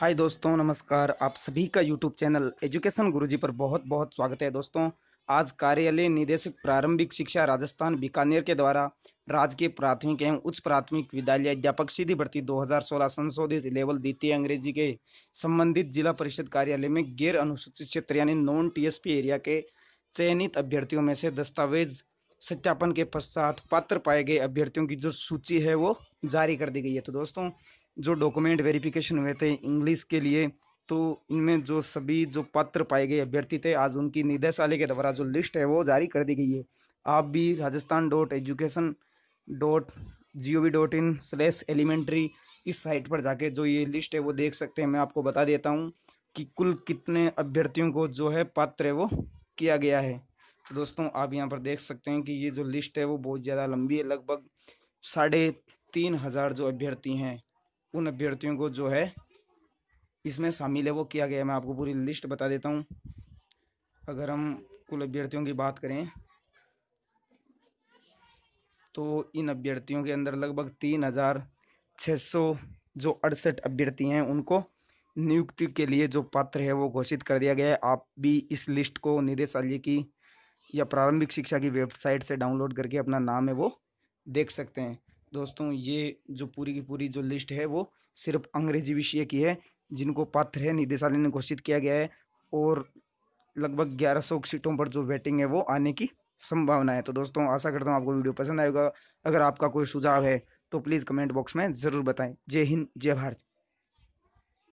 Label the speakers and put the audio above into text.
Speaker 1: हाय दोस्तों नमस्कार आप सभी का यूट्यूब चैनल एजुकेशन गुरुजी पर बहुत बहुत स्वागत है दोस्तों आज कार्यालय निदेशक प्रारंभिक शिक्षा राजस्थान बीकानेर के द्वारा राजकीय प्राथमिक एवं उच्च प्राथमिक विद्यालय अध्यापक सीधी भर्ती 2016 संशोधित लेवल द्वितीय अंग्रेजी के संबंधित जिला परिषद कार्यालय में गैर अनुसूचित क्षेत्र यानी नॉन टी एरिया के चयनित अभ्यर्थियों में से दस्तावेज सत्यापन के पश्चात पात्र पाए गए अभ्यर्थियों की जो सूची है वो जारी कर दी गई है तो दोस्तों जो डॉक्यूमेंट वेरिफिकेशन हुए थे इंग्लिश के लिए तो इनमें जो सभी जो पात्र पाए गए अभ्यर्थी थे आज उनकी निदेशालय के द्वारा जो लिस्ट है वो जारी कर दी गई है आप भी Rajasthan dot education dot G O V dot in slash elementary इस साइट पर जाके जो ये लिस्ट है वो देख सकते हैं मैं आपको बता देता हूँ कि कुल कितने अभ्यर्थियों को जो है पात्र है वो किया गया है तो दोस्तों आप यहाँ पर देख सकते हैं कि ये जो लिस्ट है वो बहुत ज़्यादा लंबी है लगभग साढ़े तीन हज़ार जो अभ्यर्थी हैं उन अभ्यर्थियों को जो है इसमें शामिल है वो किया गया मैं आपको पूरी लिस्ट बता देता हूँ अगर हम कुल अभ्यर्थियों की बात करें तो इन अभ्यर्थियों के अंदर लगभग तीन हज़ार छः सौ जो अड़सठ अभ्यर्थी हैं उनको नियुक्ति के लिए जो पात्र है वो घोषित कर दिया गया है आप भी इस लिस्ट को निदेशालय की या प्रारंभिक शिक्षा की वेबसाइट से डाउनलोड करके अपना नाम है वो देख सकते हैं दोस्तों ये जो पूरी की पूरी जो लिस्ट है वो सिर्फ अंग्रेजी विषय की है जिनको पात्र है निदेशालय ने घोषित किया गया है और लगभग ग्यारह सौ सीटों पर जो वेटिंग है वो आने की संभावना है तो दोस्तों आशा करता हूँ आपको वीडियो पसंद आएगा अगर आपका कोई सुझाव है तो प्लीज़ कमेंट बॉक्स में ज़रूर बताएं जय हिंद जय भारत